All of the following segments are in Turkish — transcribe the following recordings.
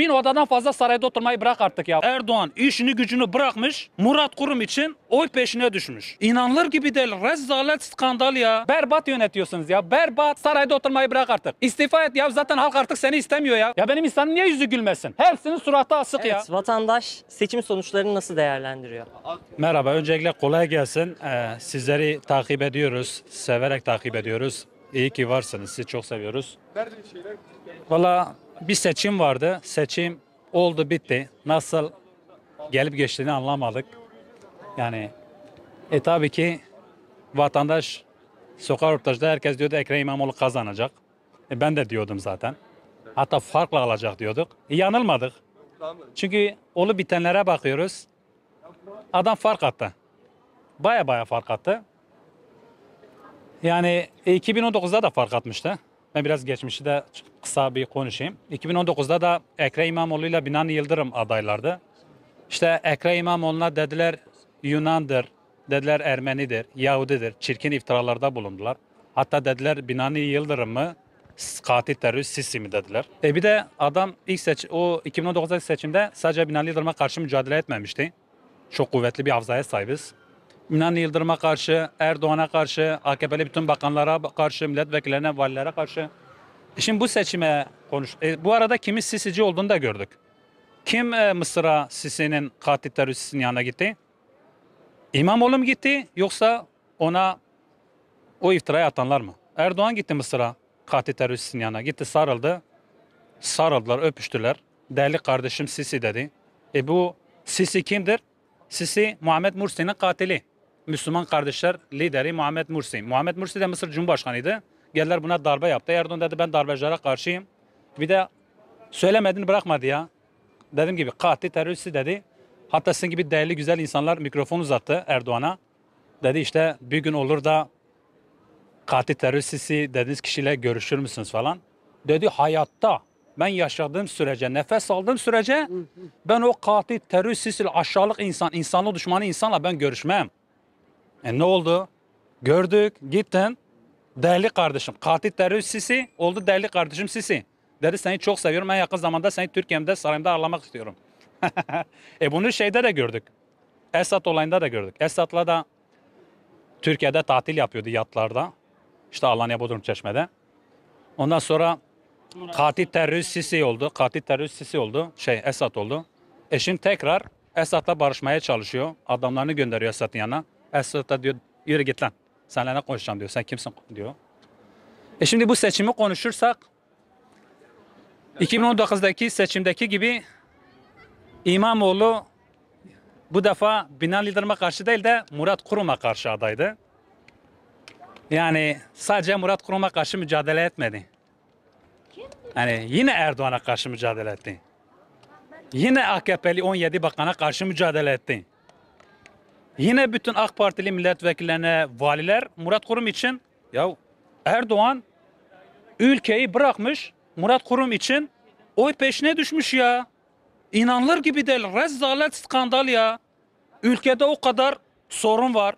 Bin odadan fazla sarayda oturmayı bırak artık ya. Erdoğan işini gücünü bırakmış. Murat Kurum için oy peşine düşmüş. İnanılır gibi değil. Rezalet skandal ya. Berbat yönetiyorsunuz ya. Berbat. Sarayda oturmayı bırak artık. İstifa et ya. Zaten halk artık seni istemiyor ya. Ya benim insanın niye yüzü gülmesin? Hepsinin suratı asık evet, ya. Vatandaş seçim sonuçlarını nasıl değerlendiriyor? Merhaba. Öncelikle kolay gelsin. Ee, sizleri takip ediyoruz. Severek takip ediyoruz. İyi ki varsınız. Sizi çok seviyoruz. Valla bir seçim vardı. Seçim oldu bitti. Nasıl gelip geçtiğini anlamadık. Yani e tabii ki vatandaş sokak röportajda herkes diyordu Ekrem İmamoğlu kazanacak. E, ben de diyordum zaten. Hatta farkla alacak diyorduk. E, yanılmadık. Çünkü olup bitenlere bakıyoruz. Adam fark attı. Baya baya fark attı. Yani 2019'da e, da fark atmıştı. Ben biraz geçmişi de kısa bir konuşayım. 2019'da da Ekrem İmamoğlu ile Binan Yıldırım adaylardı. İşte Ekrem İmamoğlu'na dediler Yunan'dır, dediler Ermenidir, Yahudidir. Çirkin iftiralarda bulundular. Hatta dediler Binali Yıldırım'ı katil terörist Sisi mi dediler. E bir de adam ilk seç o 2019'daki seçimde sadece Binali Yıldırım'a karşı mücadele etmemişti. Çok kuvvetli bir hafızaya sahibiz. Ümran Yıldırım'a karşı, Erdoğan'a karşı, AKP'li bütün bakanlara karşı, milletvekillerine, valilere karşı. E şimdi bu seçime konuş. E, bu arada kimin Sisi'ci olduğunu da gördük. Kim e, Mısır'a Sisi'nin katil teröristinin yanına gitti? İmamoğlu mu gitti yoksa ona o iftirayı atanlar mı? Erdoğan gitti Mısır'a katil teröristinin yanına. Gitti sarıldı. Sarıldılar, öpüştüler. Değerli kardeşim Sisi dedi. E bu Sisi kimdir? Sisi Muhammed Mursi'nin katili. Müslüman kardeşler lideri Muhammed Mursi. Muhammed Mursi de Mısır Cumhurbaşkanıydı. Geldiler buna darbe yaptı. Erdoğan dedi ben darbecilere karşıyım. Bir de söylemedin bırakmadı ya. Dediğim gibi katli teröristi dedi. Hatta sizin gibi değerli güzel insanlar mikrofon uzattı Erdoğan'a. Dedi işte bir gün olur da katil teröristisi dediğiniz kişiyle görüşür müsünüz falan. Dedi hayatta ben yaşadığım sürece, nefes aldığım sürece ben o katil teröristisiyle aşağılık insan, insanlık düşmanı insanla ben görüşmem. E ne oldu? Gördük, gittin. Değerli kardeşim, katil terörist Sisi oldu değerli kardeşim Sisi. Dedi seni çok seviyorum, en yakın zamanda seni Türkiye'mde sarayımda ağırlamak istiyorum. e bunu şeyde de gördük. Esat olayında da gördük. Esat'la da Türkiye'de tatil yapıyordu yatlarda. İşte Alanya Bodrum Çeşme'de. Ondan sonra katil terörist Sisi oldu. Katil terörist Sisi oldu. Şey Esat oldu. E şimdi tekrar Esatla barışmaya çalışıyor. Adamlarını gönderiyor Esat'ın yanına. Esat'a diyor yürü git lan. Senle ne konuşacağım diyor. Sen kimsin diyor. E şimdi bu seçimi konuşursak 2019'daki seçimdeki gibi İmamoğlu bu defa Binali Yıldırım'a karşı değil de Murat Kurum'a karşı adaydı. Yani sadece Murat Kurum'a karşı mücadele etmedi. Yani yine Erdoğan'a karşı mücadele etti. Yine AKP'li 17 bakana karşı mücadele etti. Yine bütün AK Partili milletvekillerine, valiler Murat Kurum için ya Erdoğan ülkeyi bırakmış Murat Kurum için oy peşine düşmüş ya. İnanılır gibi değil. Rezalet skandal ya. Ülkede o kadar sorun var.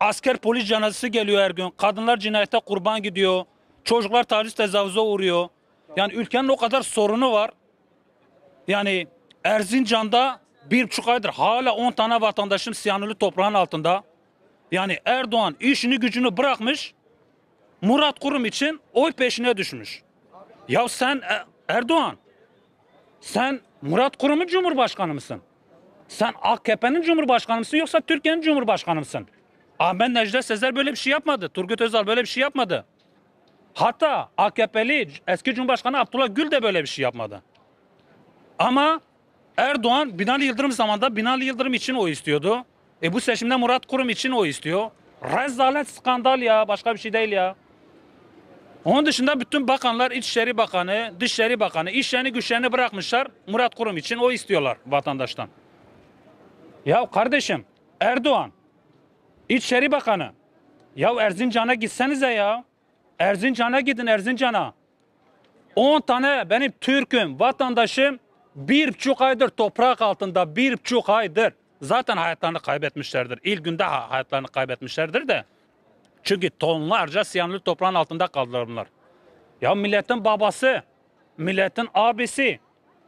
Asker polis cenazesi geliyor her gün. Kadınlar cinayete kurban gidiyor. Çocuklar taciz tecavüze uğruyor. Yani ülkenin o kadar sorunu var. Yani Erzincan'da bir buçuk aydır hala 10 tane vatandaşım siyanürlü toprağın altında. Yani Erdoğan işini gücünü bırakmış. Murat Kurum için oy peşine düşmüş. Ya sen e, Erdoğan sen Murat Kurum'un cumhurbaşkanı mısın? Sen AKP'nin cumhurbaşkanı mısın yoksa Türkiye'nin cumhurbaşkanı mısın? Ahmet Necdet Sezer böyle bir şey yapmadı. Turgut Özal böyle bir şey yapmadı. Hatta AKP'li eski Cumhurbaşkanı Abdullah Gül de böyle bir şey yapmadı. Ama Erdoğan Binali Yıldırım zamanında Binali Yıldırım için o istiyordu. E bu seçimde Murat Kurum için o istiyor. Rezalet skandal ya başka bir şey değil ya. Onun dışında bütün bakanlar İçişleri Bakanı, Dışişleri Bakanı işlerini güçlerini bırakmışlar. Murat Kurum için o istiyorlar vatandaştan. Ya kardeşim Erdoğan İçişleri Bakanı ya Erzincan'a gitsenize ya. Erzincan'a gidin Erzincan'a. 10 tane benim Türk'üm, vatandaşım bir buçuk aydır toprak altında bir buçuk aydır zaten hayatlarını kaybetmişlerdir. İlk günde hayatlarını kaybetmişlerdir de. Çünkü tonlarca siyanlı toprağın altında kaldılar bunlar. Ya milletin babası, milletin abisi,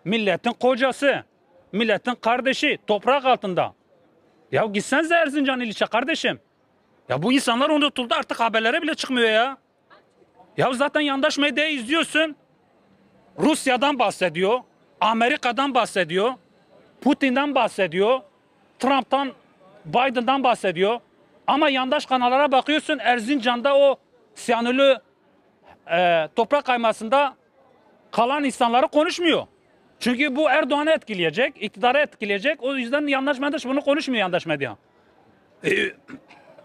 milletin kocası, milletin kardeşi toprak altında. Ya gitsenize Erzincan ilçe kardeşim. Ya bu insanlar unutuldu artık haberlere bile çıkmıyor ya. Ya zaten yandaş medyayı izliyorsun. Rusya'dan bahsediyor. Amerika'dan bahsediyor, Putin'den bahsediyor, Trump'tan, Biden'dan bahsediyor. Ama yandaş kanallara bakıyorsun Erzincan'da o siyanülü e, toprak kaymasında kalan insanları konuşmuyor. Çünkü bu Erdoğan'ı etkileyecek, iktidarı etkileyecek. O yüzden yandaş medya bunu konuşmuyor yandaş medya. E,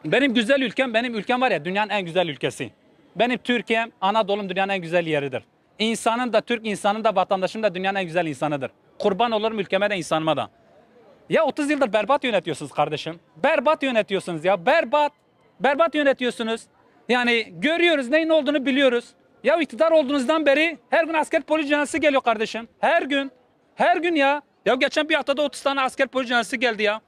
benim güzel ülkem, benim ülkem var ya dünyanın en güzel ülkesi. Benim Türkiye'm, Anadolu'm dünyanın en güzel yeridir insanın da Türk insanın da vatandaşın da dünyanın en güzel insanıdır. Kurban olurum ülkeme de insanıma da. Ya 30 yıldır berbat yönetiyorsunuz kardeşim. Berbat yönetiyorsunuz ya. Berbat. Berbat yönetiyorsunuz. Yani görüyoruz neyin olduğunu biliyoruz. Ya iktidar olduğunuzdan beri her gün asker polis cenazesi geliyor kardeşim. Her gün. Her gün ya. Ya geçen bir haftada 30 tane asker polis cenazesi geldi ya.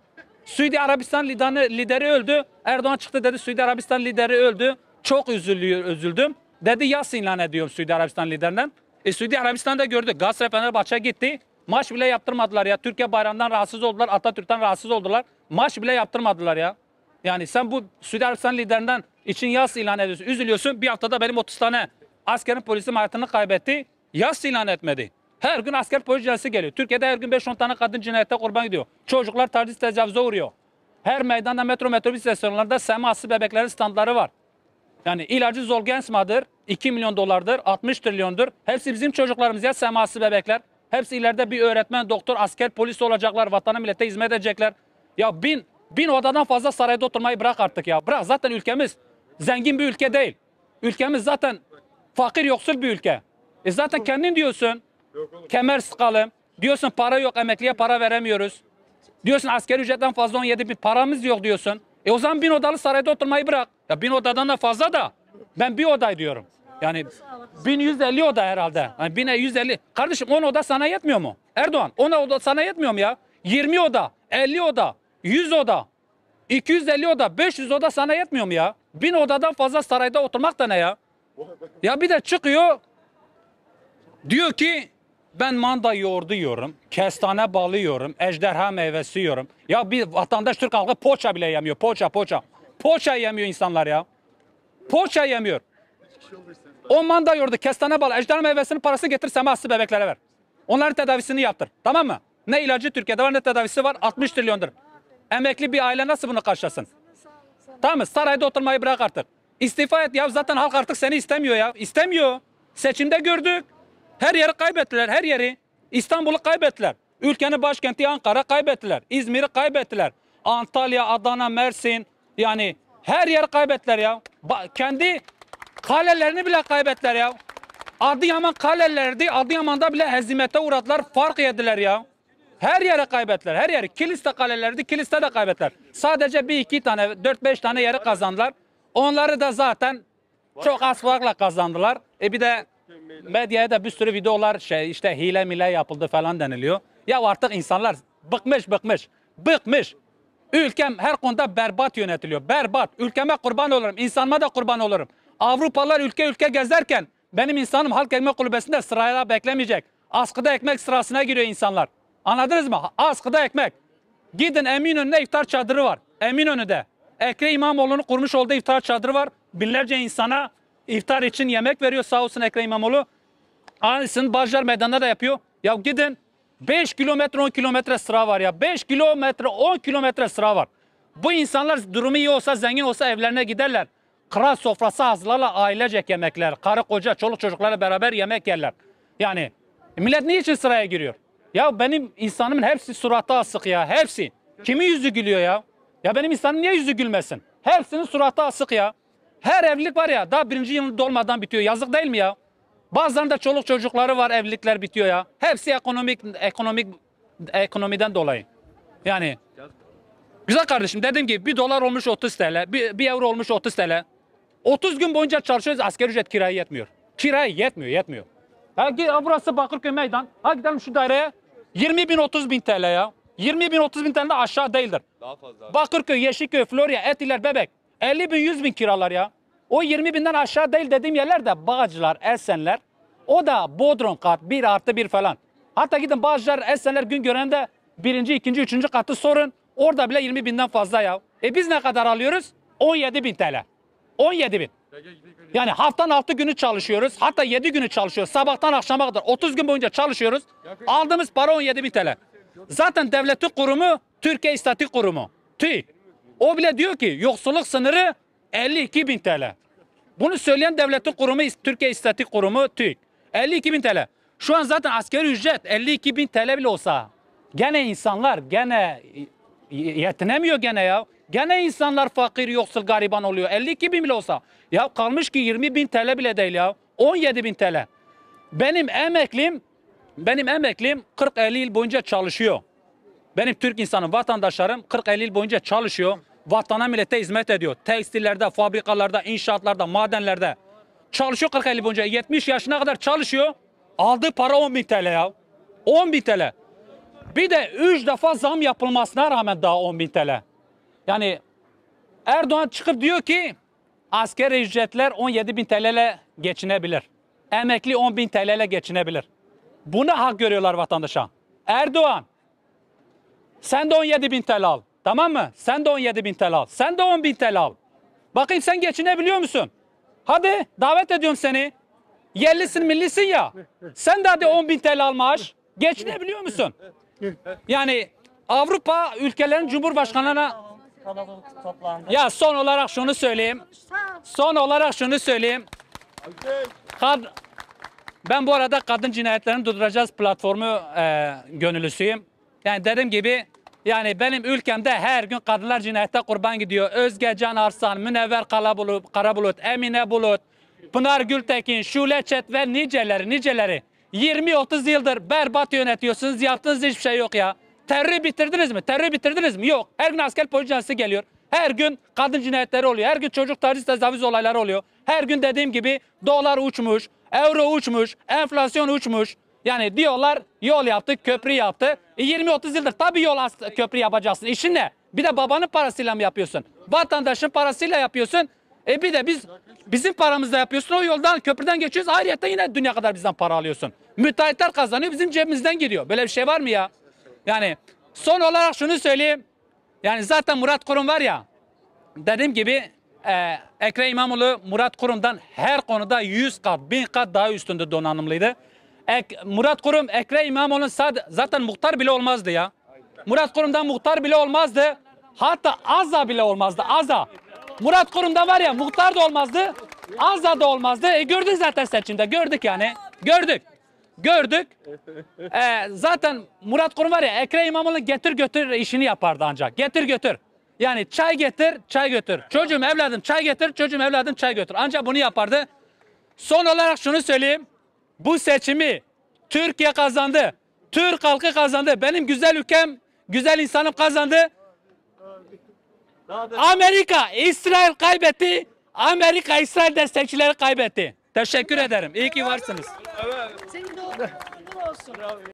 Suudi Arabistan lideri, öldü. Erdoğan çıktı dedi Suudi Arabistan lideri öldü. Çok üzüldüm. Dedi Yasin'le ne ediyorum Suudi Arabistan liderinden. E Suudi Arabistan'da gördük. Galatasaray Fenerbahçe gitti. Maç bile yaptırmadılar ya. Türkiye bayrağından rahatsız oldular. Atatürk'ten rahatsız oldular. Maç bile yaptırmadılar ya. Yani sen bu Suudi Arabistan liderinden için yas ilan ediyorsun. Üzülüyorsun. Bir haftada benim 30 tane askerin polisim hayatını kaybetti. Yas ilan etmedi. Her gün asker polis cinayeti geliyor. Türkiye'de her gün 5-10 tane kadın cinayete kurban gidiyor. Çocuklar taciz tecavüze uğruyor. Her meydanda metro metrobüs istasyonlarında seması bebeklerin standları var. Yani ilacı Zolgensma'dır. 2 milyon dolardır, 60 trilyondur. Hepsi bizim çocuklarımız ya seması bebekler. Hepsi ileride bir öğretmen, doktor, asker, polis olacaklar. Vatana millete hizmet edecekler. Ya bin, bin odadan fazla sarayda oturmayı bırak artık ya. Bırak zaten ülkemiz zengin bir ülke değil. Ülkemiz zaten fakir yoksul bir ülke. E zaten kendin diyorsun. Kemer sıkalım. Diyorsun para yok emekliye para veremiyoruz. Diyorsun asker ücretten fazla 17 bin paramız yok diyorsun. E o zaman bin odalı sarayda oturmayı bırak. Ya bin odadan da fazla da. Ben bir oday diyorum. Yani 1150 oda herhalde. Yani 1150. Kardeşim 10 oda sana yetmiyor mu? Erdoğan 10 oda sana yetmiyor mu ya? 20 oda, 50 oda, 100 oda, 250 oda, 500 oda sana yetmiyor mu ya? 1000 odadan fazla sarayda oturmak da ne ya? Ya bir de çıkıyor diyor ki ben manda yoğurdu yiyorum, kestane balı yiyorum, ejderha meyvesi yiyorum. Ya bir vatandaş Türk halkı poğaça bile yemiyor. Poğaça, poğaça. Poğaça yemiyor insanlar ya. Poğaça yemiyor. O manda yordu, kestane bal, ejder meyvesinin parasını getir semaslı bebeklere ver. Onların tedavisini yaptır. Tamam mı? Ne ilacı Türkiye'de var ne tedavisi var. 60 trilyondur. Emekli bir aile nasıl bunu karşılasın? Tamam mı? Sarayda oturmayı bırak artık. İstifa et ya zaten halk artık seni istemiyor ya. İstemiyor. Seçimde gördük. Her yeri kaybettiler her yeri. İstanbul'u kaybettiler. Ülkenin başkenti Ankara kaybettiler. İzmir'i kaybettiler. Antalya, Adana, Mersin yani her yer kaybettiler ya. Ba kendi kalelerini bile kaybettiler ya. Adıyaman kalelerdi. Adıyaman'da bile hezimete uğradılar. Fark yediler ya. Her yere kaybettiler. Her yeri. Kiliste kalelerdi. Kiliste de kaybettiler. Sadece bir iki tane, dört beş tane yeri kazandılar. Onları da zaten çok az farkla kazandılar. E bir de medyaya da bir sürü videolar şey işte hile mile yapıldı falan deniliyor. Ya artık insanlar bıkmış bıkmış. Bıkmış. Ülkem her konuda berbat yönetiliyor. Berbat. Ülkeme kurban olurum. İnsanıma da kurban olurum. Avrupalılar ülke ülke gezerken benim insanım Halk Ekmek Kulübesi'nde sırayla beklemeyecek. Askıda ekmek sırasına giriyor insanlar. Anladınız mı? Askıda ekmek. Gidin Eminönü'nde iftar çadırı var. Eminönü'de. Ekre İmamoğlu'nun kurmuş olduğu iftar çadırı var. Binlerce insana iftar için yemek veriyor sağ olsun Ekrem İmamoğlu. Aynısını Barjar Meydanı'nda da yapıyor. Ya gidin 5 kilometre 10 kilometre sıra var ya. 5 kilometre 10 kilometre sıra var. Bu insanlar durumu iyi olsa zengin olsa evlerine giderler. Kral sofrası hazırlarla ailecek yemekler. Karı koca çoluk çocuklarla beraber yemek yerler. Yani millet niçin sıraya giriyor? Ya benim insanımın hepsi suratı asık ya. Hepsi. Kimi yüzü gülüyor ya? Ya benim insanım niye yüzü gülmesin? Hepsinin suratı asık ya. Her evlilik var ya daha birinci yıl dolmadan bitiyor. Yazık değil mi ya? Bazılarının da çoluk çocukları var, evlilikler bitiyor ya. Hepsi ekonomik ekonomik ekonomiden dolayı. Yani güzel kardeşim dedim ki bir dolar olmuş 30 TL, bir, euro olmuş 30 TL. 30 gün boyunca çalışıyoruz asker ücret kiraya yetmiyor. Kiraya yetmiyor, yetmiyor. Ha, burası Bakırköy meydan. Ha gidelim şu daireye. 20 bin 30 bin TL ya. 20 bin 30 bin TL de aşağı değildir. Daha fazla. Bakırköy, Yeşilköy, Florya, Etiler, Bebek. 50 bin 100 bin kiralar ya. O 20 binden aşağı değil dediğim yerler de Bağcılar, Esenler. O da Bodrum kat 1 artı 1 falan. Hatta gidin Bağcılar, Esenler gün görende birinci, ikinci, üçüncü katı sorun. Orada bile 20 binden fazla ya. E biz ne kadar alıyoruz? 17 bin TL. 17 bin. Yani haftan 6 günü çalışıyoruz. Hatta 7 günü çalışıyoruz. Sabahtan akşama kadar 30 gün boyunca çalışıyoruz. Aldığımız para 17 bin TL. Zaten devleti kurumu Türkiye İstatistik Kurumu. TÜİK. O bile diyor ki yoksulluk sınırı 52 bin TL. Bunu söyleyen devletin kurumu Türkiye İstatistik Kurumu TÜİK. 52 bin TL. Şu an zaten askeri ücret 52 bin TL bile olsa gene insanlar gene yetinemiyor gene ya. Gene insanlar fakir, yoksul, gariban oluyor. 52 bin bile olsa. Ya kalmış ki 20 bin TL bile değil ya. 17 bin TL. Benim emeklim benim emeklim 40-50 yıl boyunca çalışıyor. Benim Türk insanım, vatandaşlarım 40-50 yıl boyunca çalışıyor vatana millete hizmet ediyor. Tekstillerde, fabrikalarda, inşaatlarda, madenlerde. Çalışıyor 40 50 boyunca. 70 yaşına kadar çalışıyor. Aldığı para 10 bin TL ya. 10 bin TL. Bir de 3 defa zam yapılmasına rağmen daha 10 bin TL. Yani Erdoğan çıkıp diyor ki asker ücretler 17 bin TL ile geçinebilir. Emekli 10 bin TL ile geçinebilir. Buna hak görüyorlar vatandaşa. Erdoğan sen de 17 bin TL al. Tamam mı? Sen de 17 bin TL al. Sen de 10 bin TL al. Bakayım sen geçinebiliyor musun? Hadi davet ediyorum seni. Yerlisin millisin ya. Sen de hadi 10 bin TL al maaş. Geçinebiliyor musun? Yani Avrupa ülkelerin cumhurbaşkanlarına ya son olarak şunu söyleyeyim. Son olarak şunu söyleyeyim. Kad ben bu arada kadın cinayetlerini durduracağız platformu e, gönüllüsüyüm. Yani dediğim gibi yani benim ülkemde her gün kadınlar cinayete kurban gidiyor. Özge Can Arslan, Münevver Karabulut, Karabulut Emine Bulut, Pınar Gültekin, Şule Çet ve niceleri niceleri. 20-30 yıldır berbat yönetiyorsunuz. Yaptığınız hiçbir şey yok ya. Terörü bitirdiniz mi? Terörü bitirdiniz mi? Yok. Her gün asker polis geliyor. Her gün kadın cinayetleri oluyor. Her gün çocuk taciz tecavüz olayları oluyor. Her gün dediğim gibi dolar uçmuş, euro uçmuş, enflasyon uçmuş. Yani diyorlar yol yaptık, köprü yaptı. E 20-30 yıldır tabii yol köprü yapacaksın. İşin ne? Bir de babanın parasıyla mı yapıyorsun? Vatandaşın parasıyla yapıyorsun. E bir de biz bizim paramızla yapıyorsun. O yoldan köprüden geçiyoruz. Ayrıca yine dünya kadar bizden para alıyorsun. Müteahhitler kazanıyor bizim cebimizden giriyor. Böyle bir şey var mı ya? Yani son olarak şunu söyleyeyim. Yani zaten Murat Kurum var ya. Dediğim gibi e, Ekrem İmamoğlu Murat Kurum'dan her konuda 100 kat, 1000 kat daha üstünde donanımlıydı. Ek, Murat Kurum, Ekre İmamoğlu zaten muhtar bile olmazdı ya. Murat Kurum'dan muhtar bile olmazdı. Hatta Azza bile olmazdı. Azza. Murat Kurum'da var ya muhtar da olmazdı. Azza da olmazdı. E gördük zaten seçimde. Gördük yani. Gördük. Gördük. E, zaten Murat Kurum var ya ekre İmamoğlu getir götür işini yapardı ancak. Getir götür. Yani çay getir, çay götür. Çocuğum evladım çay getir, çocuğum evladım çay götür. Ancak bunu yapardı. Son olarak şunu söyleyeyim. Bu seçimi Türkiye kazandı. Türk halkı kazandı. Benim güzel ülkem, güzel insanım kazandı. Amerika, İsrail kaybetti. Amerika, İsrail destekçileri kaybetti. Teşekkür ederim. İyi ki varsınız. Evet. Senin de olsun.